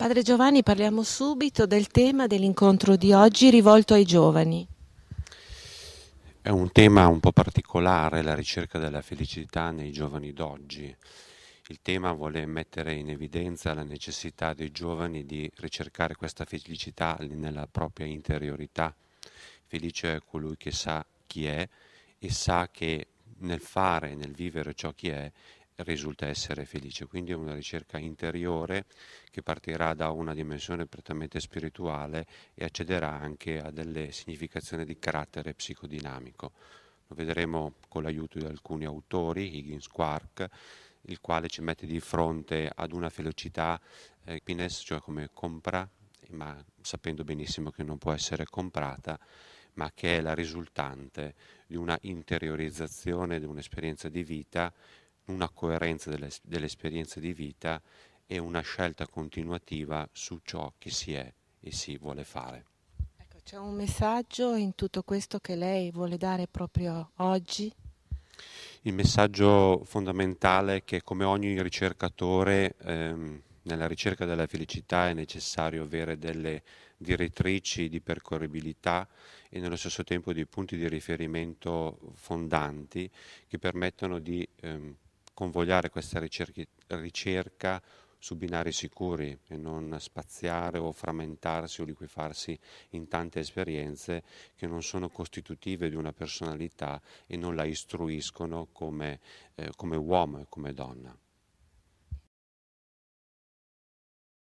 Padre Giovanni, parliamo subito del tema dell'incontro di oggi rivolto ai giovani. È un tema un po' particolare, la ricerca della felicità nei giovani d'oggi. Il tema vuole mettere in evidenza la necessità dei giovani di ricercare questa felicità nella propria interiorità. Felice è colui che sa chi è e sa che nel fare, nel vivere ciò che è, risulta essere felice. Quindi è una ricerca interiore che partirà da una dimensione prettamente spirituale e accederà anche a delle significazioni di carattere psicodinamico. Lo vedremo con l'aiuto di alcuni autori, Higgins Quark, il quale ci mette di fronte ad una felicità eh, cioè come compra, ma sapendo benissimo che non può essere comprata, ma che è la risultante di una interiorizzazione di un'esperienza di vita una coerenza delle, delle esperienze di vita e una scelta continuativa su ciò che si è e si vuole fare. Ecco, c'è un messaggio in tutto questo che lei vuole dare proprio oggi? Il messaggio fondamentale è che come ogni ricercatore ehm, nella ricerca della felicità è necessario avere delle direttrici di percorribilità e nello stesso tempo dei punti di riferimento fondanti che permettono di ehm, convogliare questa ricerca, ricerca su binari sicuri e non spaziare o frammentarsi o liquefarsi in tante esperienze che non sono costitutive di una personalità e non la istruiscono come, eh, come uomo e come donna.